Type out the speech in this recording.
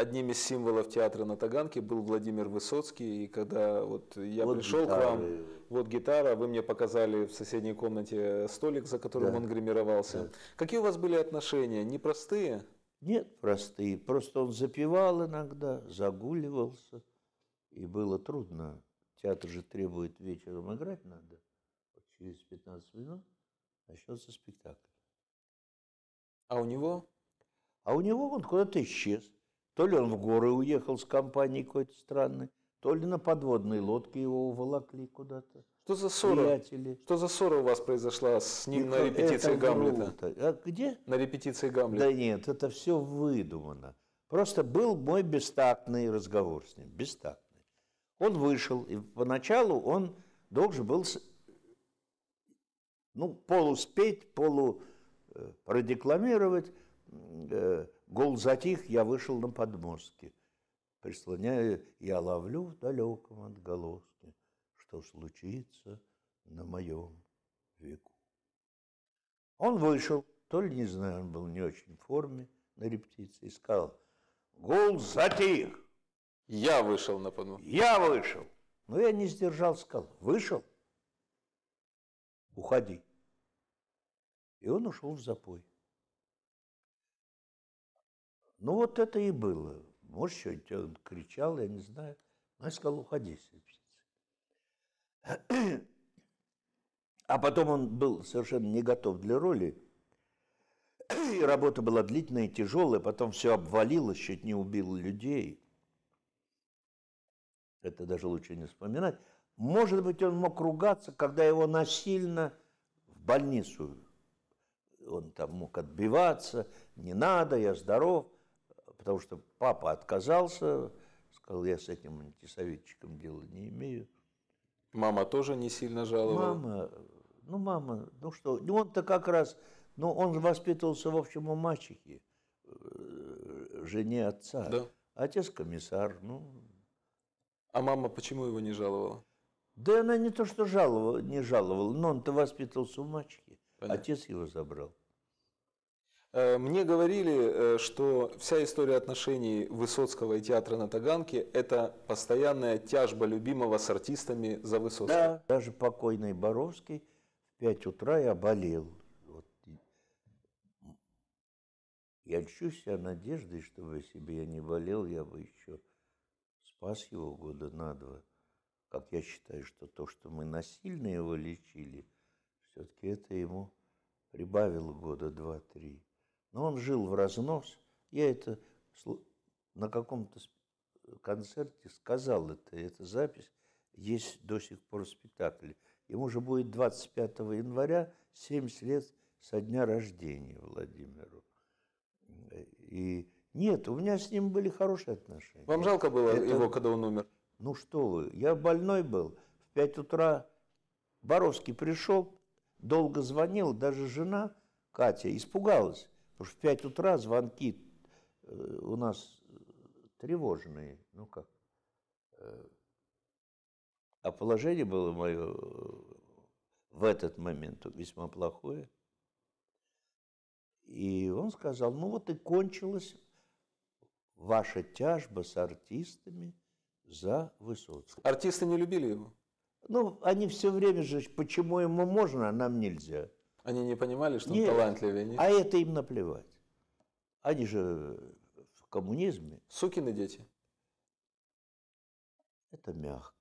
одним из символов театра на Таганке был Владимир Высоцкий. И когда вот я вот пришел гитара. к вам, э, вот гитара, вы мне показали в соседней комнате э, столик, за которым да. он гримировался. Да. Какие у вас были отношения? Непростые? Нет, простые. Просто он запивал иногда, загуливался. И было трудно. Театр же требует вечером играть надо. Вот через 15 минут начнется спектакль. А у него? А у него он куда-то исчез. То ли он в горы уехал с компанией какой-то странной, то ли на подводной лодке его уволокли куда-то. Что за ссора? Приятели. Что за ссора у вас произошла с ним это, на репетиции это Гамлета? А где? На репетиции Гамлета. Да нет, это все выдумано. Просто был мой бестактный разговор с ним. Бестактный. Он вышел, и поначалу он должен был ну, полуспеть, полу э, продекламировать, Э, гол затих, я вышел на подмостки. Прислоняю, я ловлю в далеком отголоске, что случится на моем веку. Он вышел, то ли, не знаю, он был не очень в форме на рептиции, и сказал, гол затих. Я вышел на подмостки. Я вышел. Но я не сдержал, сказал, вышел, уходи. И он ушел в запой. Ну, вот это и было. Может, что-нибудь он кричал, я не знаю. Но я сказал, уходи с А потом он был совершенно не готов для роли. И работа была длительная и тяжелая. Потом все обвалилось, чуть не убил людей. Это даже лучше не вспоминать. Может быть, он мог ругаться, когда его насильно в больницу. Он там мог отбиваться, не надо, я здоров потому что папа отказался, сказал, я с этим антисоветчиком дела не имею. Мама тоже не сильно жаловала? Мама, ну мама, ну что, ну, он-то как раз, ну он воспитывался в общем у мачехи, э, жене отца. Да. Отец комиссар, ну... А мама почему его не жаловала? Да она не то, что жаловала, не жаловала, но он-то воспитывался у мачехи. Понятно. Отец его забрал. Э, мне говорили, э, что вся история отношений Высоцкого и театра на Таганке – это постоянная тяжба любимого с артистами за Высоцкого. Да, даже покойный Боровский в 5 утра я болел. Вот. Я чувствую себя надеждой, чтобы себе я не болел, я бы еще спас его года на два. Как я считаю, что то, что мы насильно его лечили, все-таки это ему прибавило года два-три. Но он жил в разнос. Я это на каком-то концерте сказал это, эта запись есть до сих пор в спектакле. Ему же будет 25 января 70 лет со дня рождения Владимиру. И нет, у меня с ним были хорошие отношения. Вам жалко было это... его, когда он умер? Ну что вы, я больной был. В 5 утра Боровский пришел, долго звонил, даже жена Катя испугалась. Потому что в 5 утра звонки э, у нас э, тревожные, ну как. Э, а положение было мое в этот момент весьма плохое. И он сказал, ну вот и кончилась ваша тяжба с артистами за Высоцкого. Артисты не любили его? Ну, они все время же, почему ему можно, а нам нельзя. Они не понимали, что нет, он талантливее? Нет? А это им наплевать. Они же в коммунизме. Сукины дети? Это мягко.